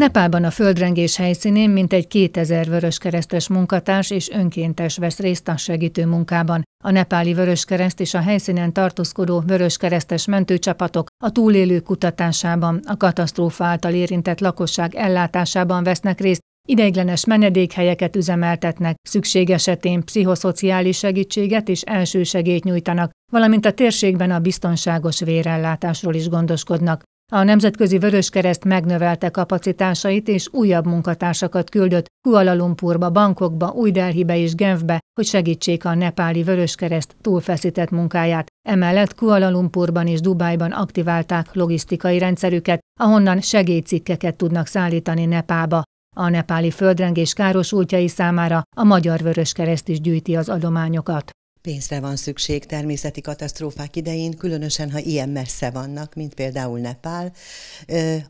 Nepálban a földrengés helyszínén mintegy 2000 vöröskeresztes munkatárs és önkéntes vesz részt a segítő munkában. A nepáli vöröskereszt és a helyszínen tartózkodó vöröskeresztes mentőcsapatok a túlélő kutatásában, a katasztrófa által érintett lakosság ellátásában vesznek részt, Ideiglenes menedékhelyeket üzemeltetnek, szükség esetén pszichoszociális segítséget és elsősegélyt nyújtanak, valamint a térségben a biztonságos vérellátásról is gondoskodnak. A Nemzetközi Vöröskereszt megnövelte kapacitásait és újabb munkatársakat küldött Kuala Lumpurba, Bangkokba, Új Delhibe és Genfbe, hogy segítsék a nepáli Vöröskereszt túlfeszített munkáját. Emellett Kuala Lumpurban és Dubájban aktiválták logisztikai rendszerüket, ahonnan segélycikkeket tudnak szállítani Nepába. A nepáli földrengés károsultjai számára a Magyar Vöröskereszt is gyűjti az adományokat. Pénzre van szükség természeti katasztrófák idején, különösen, ha ilyen messze vannak, mint például Nepál.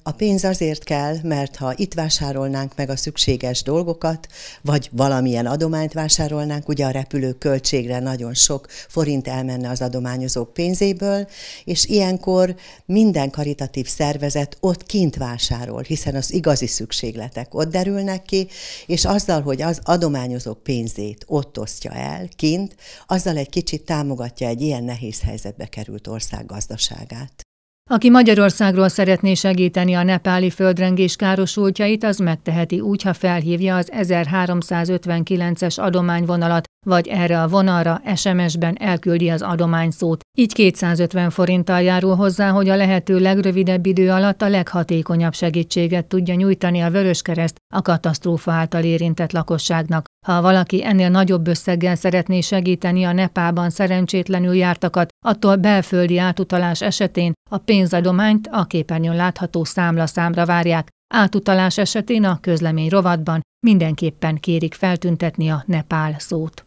A pénz azért kell, mert ha itt vásárolnánk meg a szükséges dolgokat, vagy valamilyen adományt vásárolnánk, ugye a repülők költségre nagyon sok forint elmenne az adományozók pénzéből, és ilyenkor minden karitatív szervezet ott kint vásárol, hiszen az igazi szükségletek ott derülnek ki, és azzal, hogy az adományozók pénzét ott osztja el, kint, az azzal egy kicsit támogatja egy ilyen nehéz helyzetbe került ország gazdaságát. Aki Magyarországról szeretné segíteni a nepáli földrengés károsultjait, az megteheti úgy, ha felhívja az 1359-es adományvonalat, vagy erre a vonalra SMS-ben elküldi az adományszót. Így 250 forinttal járul hozzá, hogy a lehető legrövidebb idő alatt a leghatékonyabb segítséget tudja nyújtani a Vöröskereszt a katasztrófa által érintett lakosságnak. Ha valaki ennél nagyobb összeggel szeretné segíteni a Nepában szerencsétlenül jártakat, attól belföldi átutalás esetén a pénzadományt a képernyőn látható számra várják. Átutalás esetén a közlemény rovatban mindenképpen kérik feltüntetni a Nepál szót.